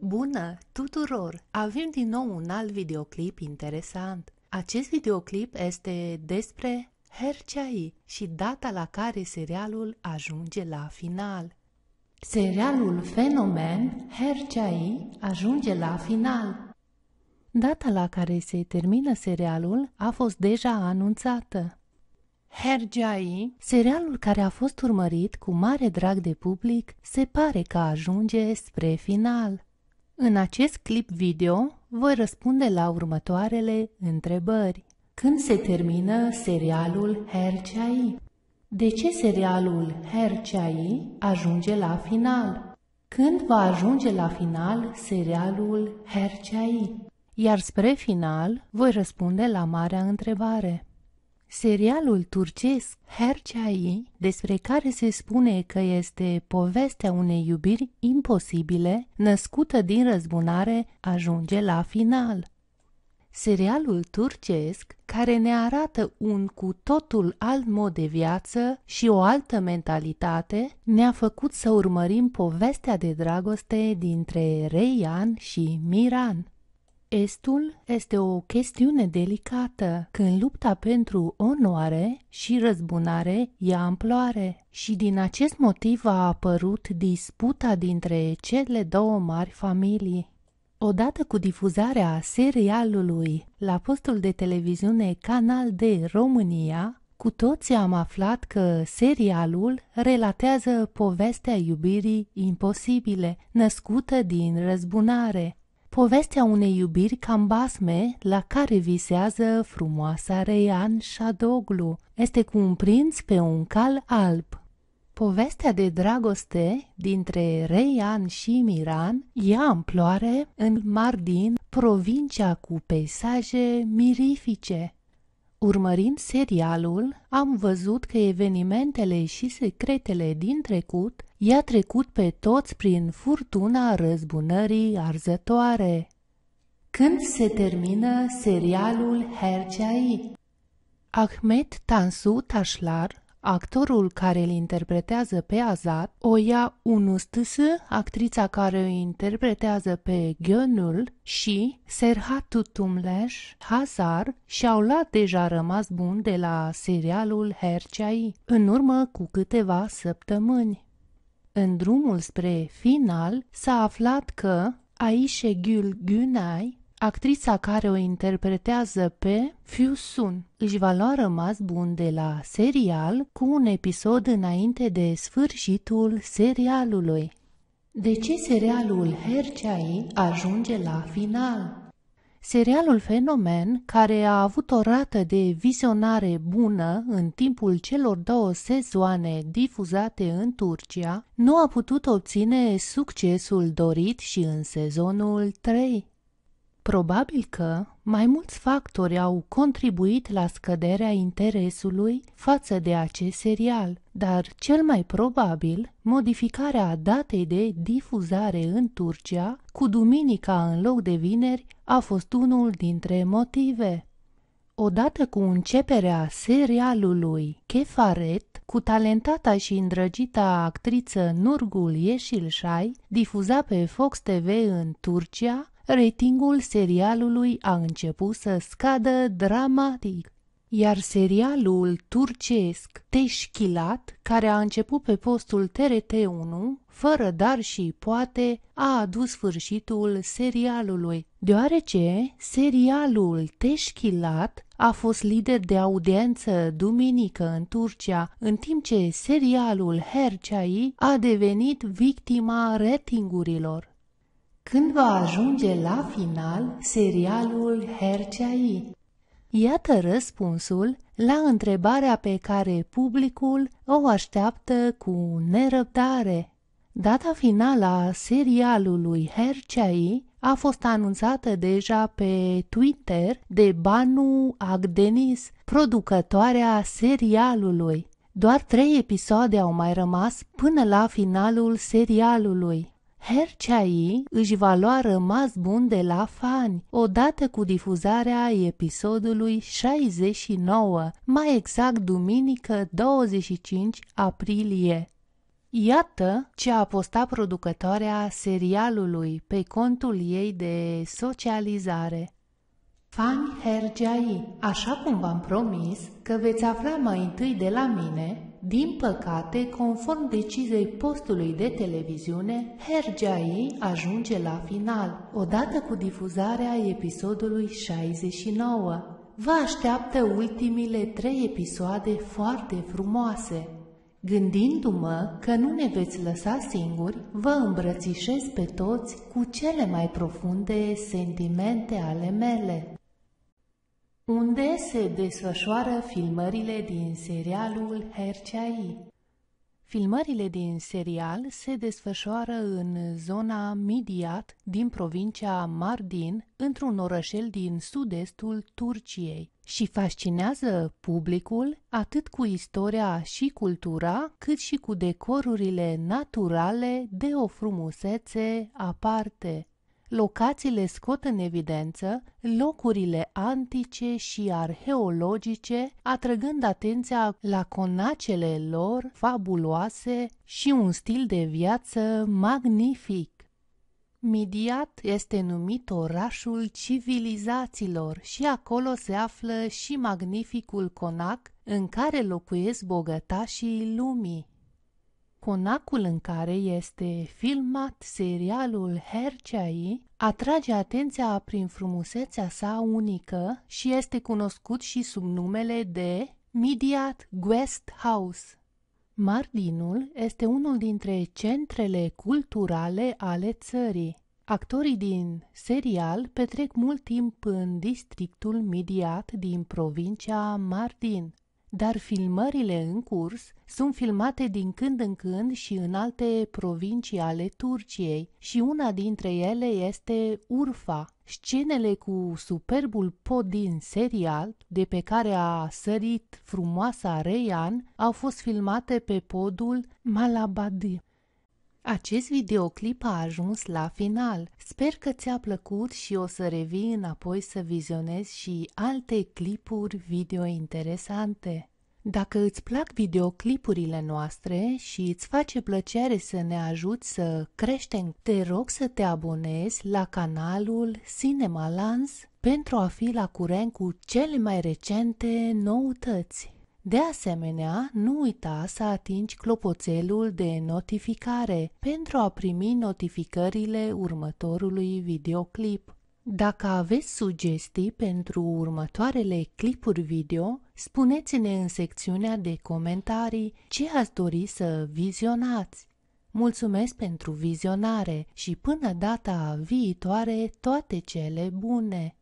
Bună tuturor! Avem din nou un alt videoclip interesant. Acest videoclip este despre Herceai și data la care serialul ajunge la final. Serialul fenomen Herceai ajunge la final. Data la care se termină serialul a fost deja anunțată. Hergeai, serialul care a fost urmărit cu mare drag de public, se pare că ajunge spre final. În acest clip video voi răspunde la următoarele întrebări. Când se termină serialul Herceai? De ce serialul Herceai ajunge la final? Când va ajunge la final serialul Herceai? Iar spre final voi răspunde la marea întrebare. Serialul turcesc Herceai, despre care se spune că este povestea unei iubiri imposibile, născută din răzbunare, ajunge la final. Serialul turcesc care ne arată un cu totul alt mod de viață și o altă mentalitate, ne-a făcut să urmărim povestea de dragoste dintre Reian și Miran. Estul este o chestiune delicată când lupta pentru onoare și răzbunare ia amploare și din acest motiv a apărut disputa dintre cele două mari familii. Odată cu difuzarea serialului la postul de televiziune Canal de România, cu toții am aflat că serialul relatează povestea iubirii imposibile, născută din răzbunare, povestea unei iubiri cam basme la care visează frumoasa Reian Shadoglu. Este cu un prinț pe un cal alb. Povestea de dragoste dintre Reian și Miran ia amploare în Mardin, provincia cu peisaje mirifice. Urmărind serialul, am văzut că evenimentele și secretele din trecut i-a trecut pe toți prin furtuna răzbunării arzătoare. Când se termină serialul Herceai? Ahmet Tansu Tashlar, actorul care îl interpretează pe Azat, o ia Unustısı, actrița care o interpretează pe Gönül și Serhatu Tumleș, Hazar, și-au luat deja rămas bun de la serialul Herceai, în urmă cu câteva săptămâni. În drumul spre final s-a aflat că Aishe Gül Günay, actrița care o interpretează pe Fiu Sun, își va lua rămas bun de la serial cu un episod înainte de sfârșitul serialului. De ce serialul Herceai ajunge la final? Serialul Fenomen, care a avut o rată de vizionare bună în timpul celor două sezoane difuzate în Turcia, nu a putut obține succesul dorit și în sezonul 3. Probabil că mai mulți factori au contribuit la scăderea interesului față de acest serial, dar cel mai probabil modificarea datei de difuzare în Turcia cu duminica în loc de vineri a fost unul dintre motive. Odată cu începerea serialului Kefaret, cu talentata și îndrăgita actriță Nurgul Yeșilșay, difuzat pe Fox TV în Turcia, ratingul serialului a început să scadă dramatic, iar serialul turcesc Teșchilat, care a început pe postul TRT1, fără dar și poate, a adus sfârșitul serialului, deoarece serialul Teșchilat a fost lider de audiență duminică în Turcia, în timp ce serialul Hercai a devenit victima ratingurilor când va ajunge la final serialul Herceai. Iată răspunsul la întrebarea pe care publicul o așteaptă cu nerăbdare. Data finală a serialului Herceai a fost anunțată deja pe Twitter de Banu Agdenis, producătoarea serialului. Doar trei episoade au mai rămas până la finalul serialului. Herceai își va lua rămas bun de la fani, odată cu difuzarea episodului 69, mai exact duminică 25 aprilie. Iată ce a postat producătoarea serialului pe contul ei de socializare. Fani Hergeai, așa cum v-am promis că veți afla mai întâi de la mine, din păcate, conform deciziei postului de televiziune, Hergeai ajunge la final, odată cu difuzarea episodului 69. Vă așteaptă ultimile trei episoade foarte frumoase. Gândindu-mă că nu ne veți lăsa singuri, vă îmbrățișez pe toți cu cele mai profunde sentimente ale mele unde se desfășoară filmările din serialul Herceai. Filmările din serial se desfășoară în zona Midiat din provincia Mardin, într-un orășel din sud-estul Turciei și fascinează publicul atât cu istoria și cultura, cât și cu decorurile naturale de o frumusețe aparte locațiile scot în evidență locurile antice și arheologice, atrăgând atenția la conacele lor fabuloase și un stil de viață magnific. Midiat este numit orașul civilizațiilor și acolo se află și magnificul conac în care locuiesc bogătașii lumii conacul în care este filmat serialul Herceai atrage atenția prin frumusețea sa unică și este cunoscut și sub numele de Midiat Guest House. Mardinul este unul dintre centrele culturale ale țării. Actorii din serial petrec mult timp în districtul Midiat din provincia Mardin dar filmările în curs sunt filmate din când în când și în alte provincii ale Turciei și una dintre ele este Urfa. Scenele cu superbul pod din serial, de pe care a sărit frumoasa Reian, au fost filmate pe podul Malabadi. Acest videoclip a ajuns la final. Sper că ți-a plăcut și o să revii înapoi să vizionezi și alte clipuri video interesante. Dacă îți plac videoclipurile noastre și îți face plăcere să ne ajuți să creștem, te rog să te abonezi la canalul Cinema Lans pentru a fi la curent cu cele mai recente noutăți. De asemenea, nu uita să atingi clopoțelul de notificare pentru a primi notificările următorului videoclip. Dacă aveți sugestii pentru următoarele clipuri video, spuneți-ne în secțiunea de comentarii ce ați dori să vizionați. Mulțumesc pentru vizionare și până data viitoare toate cele bune!